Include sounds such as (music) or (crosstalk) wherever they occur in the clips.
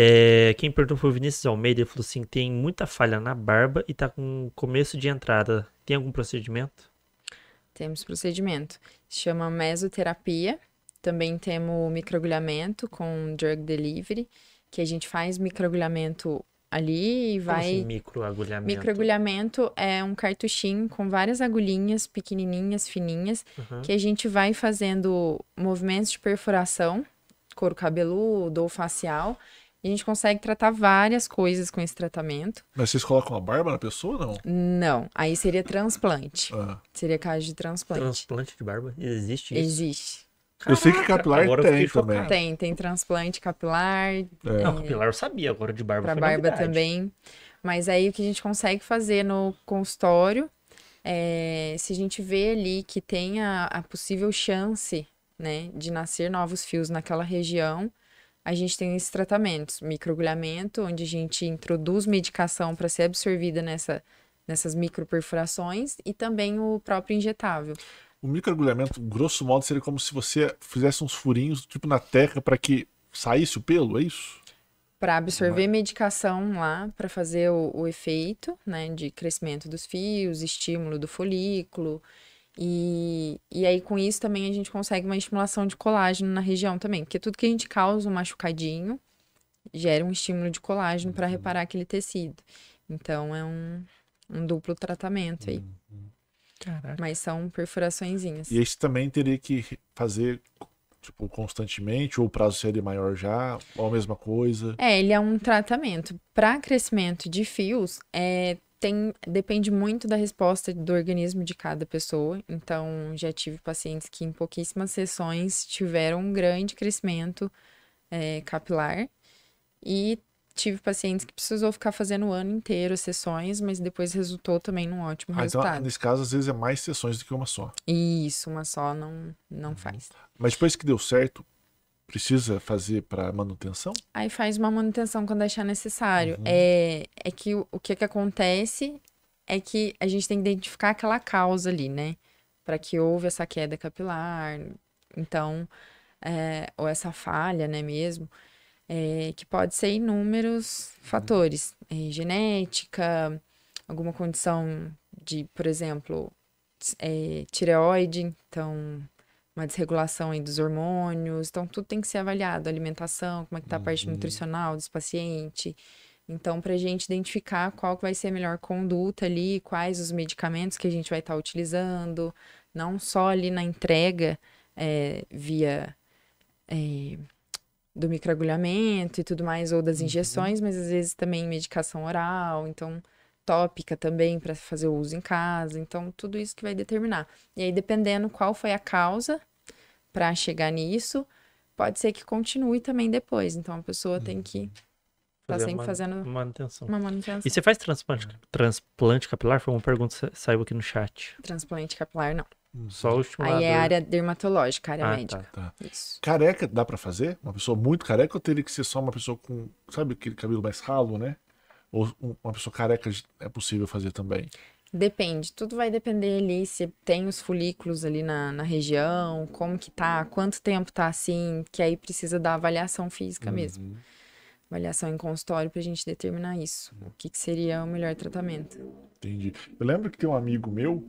É, quem perguntou foi o Vinícius Almeida, ele falou assim, tem muita falha na barba e tá com começo de entrada. Tem algum procedimento? Temos procedimento. chama mesoterapia. Também temos microagulhamento com drug delivery, que a gente faz microagulhamento ali e vai. Assim, microagulhamento. Microagulhamento é um cartuchinho com várias agulhinhas pequenininhas, fininhas, uhum. que a gente vai fazendo movimentos de perfuração, couro cabeludo ou facial, e a gente consegue tratar várias coisas com esse tratamento. Mas vocês colocam a barba na pessoa não? Não. Aí seria transplante. Ah. Seria caso de transplante. Transplante de barba? Existe isso? Existe. Caraca, eu sei que capilar tem também. Tem, tem transplante capilar. É. Não, capilar eu sabia, agora de barba Pra barba também. Mas aí o que a gente consegue fazer no consultório, é, se a gente vê ali que tem a, a possível chance, né, de nascer novos fios naquela região, a gente tem esses tratamentos, microagulhamento, onde a gente introduz medicação para ser absorvida nessa, nessas microperfurações e também o próprio injetável. O microagulhamento, grosso modo, seria como se você fizesse uns furinhos tipo na terra para que saísse o pelo, é isso? Para absorver medicação lá, para fazer o, o efeito né, de crescimento dos fios, estímulo do folículo. E, e aí, com isso, também a gente consegue uma estimulação de colágeno na região também. Porque tudo que a gente causa um machucadinho gera um estímulo de colágeno para uhum. reparar aquele tecido. Então, é um, um duplo tratamento aí. Uhum. Caraca. Mas são perfuraçõezinhas. E esse também teria que fazer tipo, constantemente, ou o prazo seria maior já, ou a mesma coisa? É, ele é um tratamento. Para crescimento de fios, é, tem, depende muito da resposta do organismo de cada pessoa. Então, já tive pacientes que em pouquíssimas sessões tiveram um grande crescimento é, capilar. E tive pacientes que precisou ficar fazendo o ano inteiro sessões, mas depois resultou também num ótimo ah, então, resultado. Então, nesse caso, às vezes é mais sessões do que uma só. Isso, uma só não, não uhum. faz. Mas depois que deu certo, precisa fazer para manutenção? Aí faz uma manutenção quando achar necessário. Uhum. É, é que o, que, que acontece é que a gente tem que identificar aquela causa ali, né? Para que houve essa queda capilar, então, é, ou essa falha, né mesmo? É, que pode ser inúmeros uhum. fatores. É, genética, alguma condição de, por exemplo, é, tireoide, então uma desregulação aí dos hormônios. Então, tudo tem que ser avaliado. Alimentação, como é que tá a parte uhum. nutricional desse paciente. Então, para a gente identificar qual que vai ser a melhor conduta ali, quais os medicamentos que a gente vai estar tá utilizando, não só ali na entrega é, via é, do microagulhamento e tudo mais, ou das uhum. injeções, uhum. mas às vezes também medicação oral, então tópica também para fazer o uso em casa. Então, tudo isso que vai determinar. E aí, dependendo qual foi a causa, para chegar nisso, pode ser que continue também depois. Então a pessoa tem uhum. que Tá sempre fazendo manutenção. uma manutenção. E você faz transplante, transplante capilar? Foi uma pergunta que saiu aqui no chat. Transplante capilar, não. Uhum. Só o Aí é área dermatológica, área ah, médica. Tá, tá. Isso. Careca dá para fazer? Uma pessoa muito careca ou teria que ser só uma pessoa com, sabe, aquele cabelo mais ralo, né? Ou uma pessoa careca é possível fazer também? Depende, tudo vai depender ali se tem os folículos ali na, na região, como que tá, quanto tempo tá assim, que aí precisa da avaliação física uhum. mesmo. Avaliação em consultório pra gente determinar isso, o que, que seria o melhor tratamento. Entendi. Eu lembro que tem um amigo meu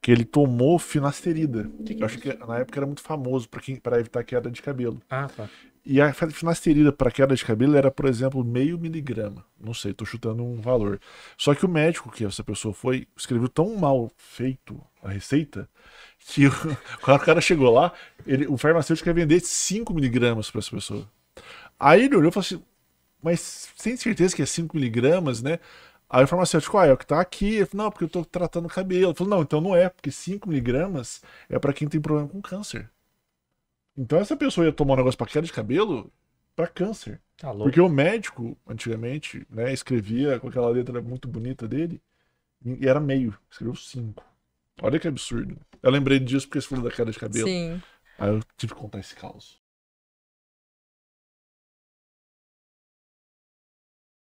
que ele tomou finasterida. Que que é eu acho que na época era muito famoso para evitar queda de cabelo. Ah, tá. E a finasterida para queda de cabelo era, por exemplo, meio miligrama. Não sei, estou chutando um valor. Só que o médico que essa pessoa foi escreveu tão mal feito a receita que o, (laughs) quando o cara chegou lá, ele, o farmacêutico ia vender 5 miligramas para essa pessoa. Aí ele olhou e falou assim: Mas tem certeza que é 5 miligramas, né? Aí o farmacêutico, ah, é o que tá aqui. Eu falei, não, porque eu tô tratando o cabelo. Ele falou, não, então não é, porque 5 miligramas é para quem tem problema com câncer. Então essa pessoa ia tomar um negócio para queda de cabelo, para câncer. Tá Porque o médico, antigamente, né, escrevia com aquela letra muito bonita dele, e era meio, escreveu cinco. Olha que absurdo. Eu lembrei disso porque você falou da queda de cabelo. Sim. Aí eu tive que contar esse caos.